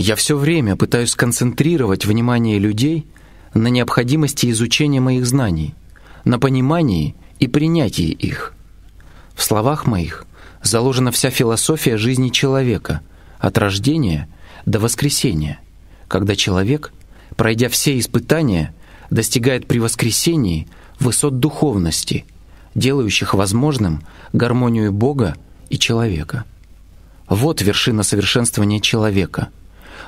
Я все время пытаюсь сконцентрировать внимание людей на необходимости изучения моих знаний, на понимании и принятии их. В словах моих заложена вся философия жизни человека от рождения до воскресения, когда человек, пройдя все испытания, достигает при воскресении высот духовности, делающих возможным гармонию Бога и человека. Вот вершина совершенствования человека –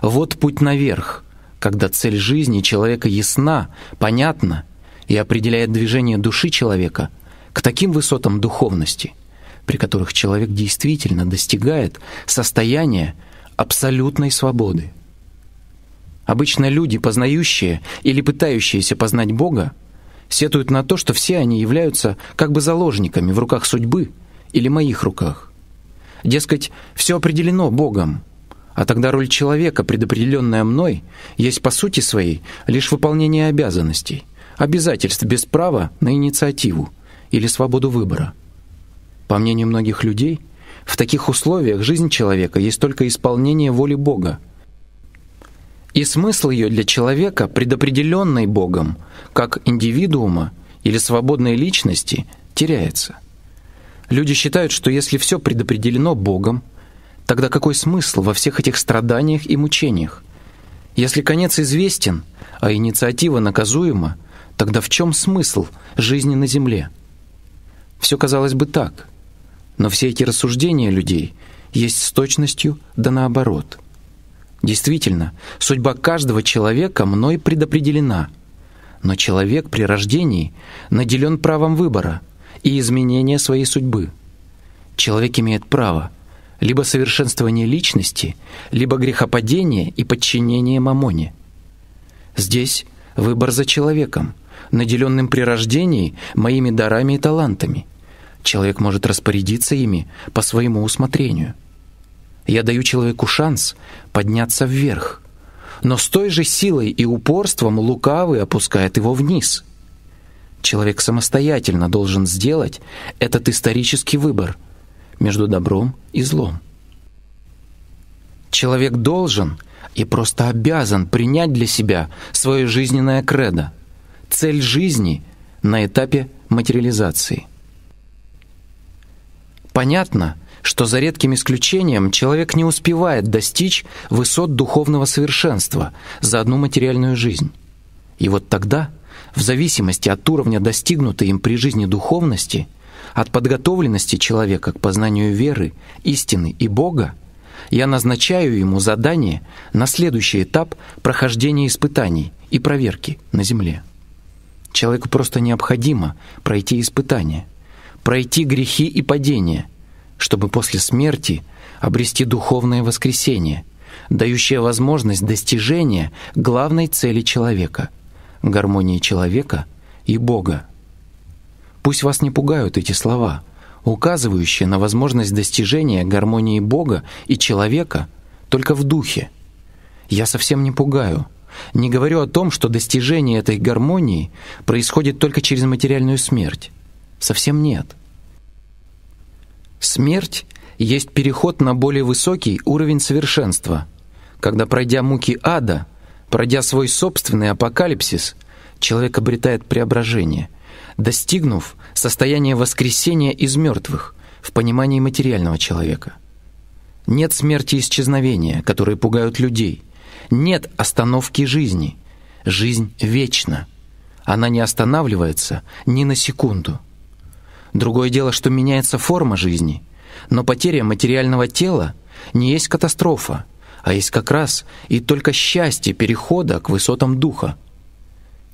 вот путь наверх, когда цель жизни человека ясна, понятна и определяет движение души человека к таким высотам духовности, при которых человек действительно достигает состояния абсолютной свободы. Обычно люди, познающие или пытающиеся познать Бога, сетуют на то, что все они являются как бы заложниками в руках судьбы или моих руках. Дескать, все определено Богом, а тогда роль человека, предопределенная мной, есть по сути своей лишь выполнение обязанностей, обязательств без права на инициативу или свободу выбора. По мнению многих людей, в таких условиях жизнь человека есть только исполнение воли Бога. И смысл ее для человека, предопределенный Богом, как индивидуума или свободной личности, теряется. Люди считают, что если все предопределено Богом – Тогда какой смысл во всех этих страданиях и мучениях? Если конец известен, а инициатива наказуема, тогда в чем смысл жизни на земле? Все казалось бы так, но все эти рассуждения людей есть с точностью да наоборот. Действительно, судьба каждого человека мной предопределена, но человек при рождении наделен правом выбора и изменения своей судьбы. Человек имеет право – либо совершенствование личности, либо грехопадение и подчинение мамоне. Здесь выбор за человеком, наделенным при рождении моими дарами и талантами. Человек может распорядиться ими по своему усмотрению. Я даю человеку шанс подняться вверх, но с той же силой и упорством лукавый опускает его вниз. Человек самостоятельно должен сделать этот исторический выбор – между добром и злом. Человек должен и просто обязан принять для себя свое жизненное кредо, цель жизни на этапе материализации. Понятно, что за редким исключением человек не успевает достичь высот духовного совершенства за одну материальную жизнь. И вот тогда, в зависимости от уровня достигнутой им при жизни духовности – от подготовленности человека к познанию веры, истины и Бога я назначаю ему задание на следующий этап прохождения испытаний и проверки на земле. Человеку просто необходимо пройти испытания, пройти грехи и падения, чтобы после смерти обрести духовное воскресение, дающее возможность достижения главной цели человека — гармонии человека и Бога. Пусть вас не пугают эти слова, указывающие на возможность достижения гармонии Бога и человека только в духе. Я совсем не пугаю, не говорю о том, что достижение этой гармонии происходит только через материальную смерть. Совсем нет. Смерть есть переход на более высокий уровень совершенства, когда, пройдя муки ада, пройдя свой собственный апокалипсис, человек обретает преображение – достигнув состояния воскресения из мертвых в понимании материального человека. Нет смерти и исчезновения, которые пугают людей. Нет остановки жизни. Жизнь вечна. Она не останавливается ни на секунду. Другое дело, что меняется форма жизни, но потеря материального тела не есть катастрофа, а есть как раз и только счастье перехода к высотам духа.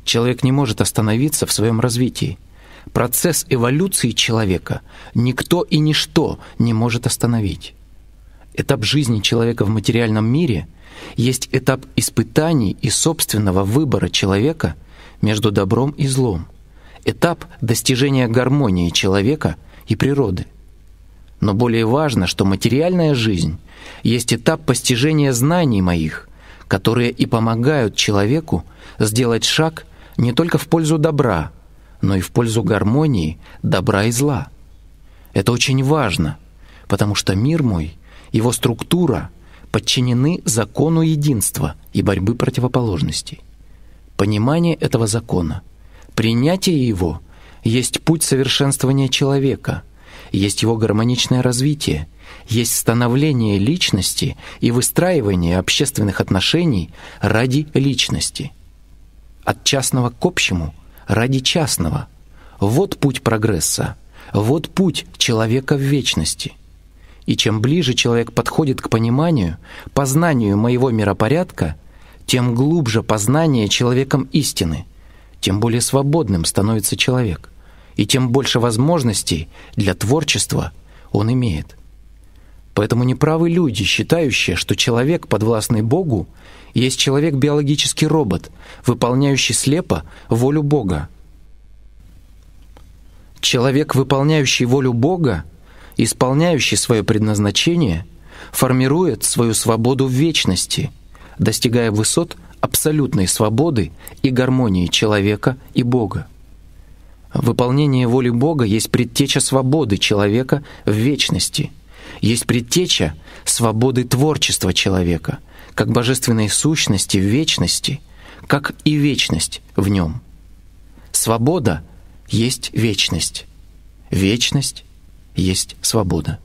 Человек не может остановиться в своем развитии. Процесс эволюции человека никто и ничто не может остановить. Этап жизни человека в материальном мире есть этап испытаний и собственного выбора человека между добром и злом, этап достижения гармонии человека и природы. Но более важно, что материальная жизнь есть этап постижения знаний моих, которые и помогают человеку сделать шаг – не только в пользу добра, но и в пользу гармонии добра и зла. Это очень важно, потому что мир мой, его структура подчинены закону единства и борьбы противоположностей. Понимание этого закона, принятие его есть путь совершенствования человека, есть его гармоничное развитие, есть становление личности и выстраивание общественных отношений ради личности – от частного к общему, ради частного. Вот путь прогресса, вот путь человека в вечности. И чем ближе человек подходит к пониманию, познанию моего миропорядка, тем глубже познание человеком истины, тем более свободным становится человек, и тем больше возможностей для творчества он имеет. Поэтому неправы люди, считающие, что человек, подвластный Богу, есть человек-биологический робот, выполняющий слепо волю Бога. Человек, выполняющий волю Бога, исполняющий свое предназначение, формирует свою свободу в вечности, достигая высот абсолютной свободы и гармонии человека и Бога. Выполнение воли Бога есть предтеча свободы человека в вечности – есть предтеча свободы творчества человека, как божественной сущности в вечности, как и вечность в нем. Свобода есть вечность. Вечность есть свобода.